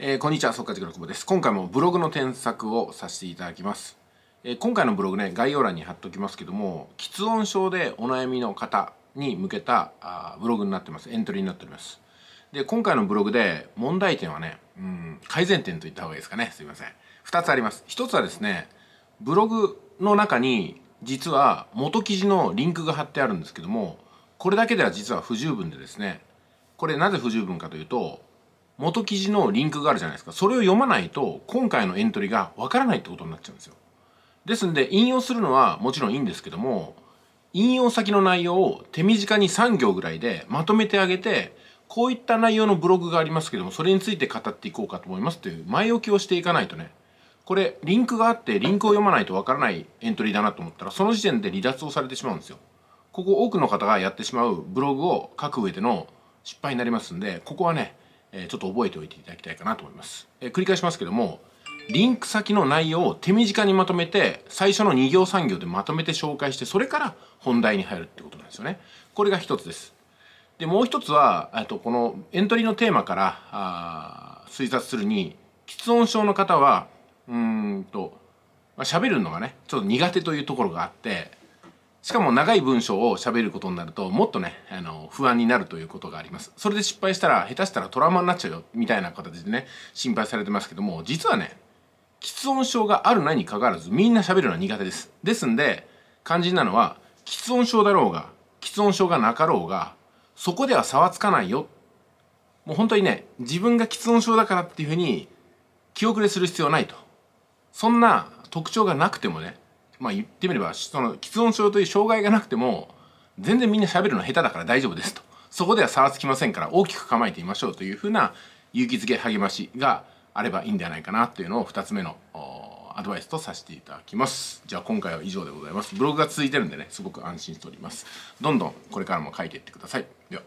えー、こんにちは、速稼塾の久保です。今回もブログの添削をさせていただきます。えー、今回のブログね、概要欄に貼っておきますけども、喫音症でお悩みの方に向けたあブログになってます。エントリーになっております。で、今回のブログで問題点はね、うん、改善点と言った方がいいですかね。すいません。2つあります。1つはですね、ブログの中に実は元記事のリンクが貼ってあるんですけども、これだけでは実は不十分でですね、これなぜ不十分かというと、元記事のリンクがあるじゃないですかそれを読まないと今回のエントリーがわからないってことになっちゃうんですよですんで引用するのはもちろんいいんですけども引用先の内容を手短に3行ぐらいでまとめてあげてこういった内容のブログがありますけどもそれについて語っていこうかと思いますという前置きをしていかないとねこれリンクがあってリンクを読まないとわからないエントリーだなと思ったらその時点で離脱をされてしまうんですよここ多くの方がやってしまうブログを書く上での失敗になりますんでここはねえちょっと覚えておいていただきたいかなと思います、え繰り返しますけどもリンク先の内容を手短にまとめて最初の2行3行でまとめて紹介してそれから本題に入るってことなんですよねこれが一つですでもう一つはとこのエントリーのテーマからあ推察するに喫音症の方はうんと喋、まあ、るのがねちょっと苦手というところがあってしかも長い文章を喋ることになるともっとねあの不安になるということがありますそれで失敗したら下手したらトラウマになっちゃうよみたいな形でね心配されてますけども実はね喫音症があるないにかかわらずみんな喋るのは苦手ですですんで肝心なのは喫音症だろうが喫音症がなかろうがそこでは差はつかないよもう本当にね自分が喫音症だからっていうふうに気遅れする必要はないとそんな特徴がなくてもねまあ言ってみればその喫音症という障害がなくても全然みんな喋るの下手だから大丈夫ですとそこでは差はつきませんから大きく構えてみましょうというふうな勇気づけ励ましがあればいいんではないかなというのを2つ目のアドバイスとさせていただきますじゃあ今回は以上でございますブログが続いてるんでねすごく安心しておりますどんどんこれからも書いていってくださいでは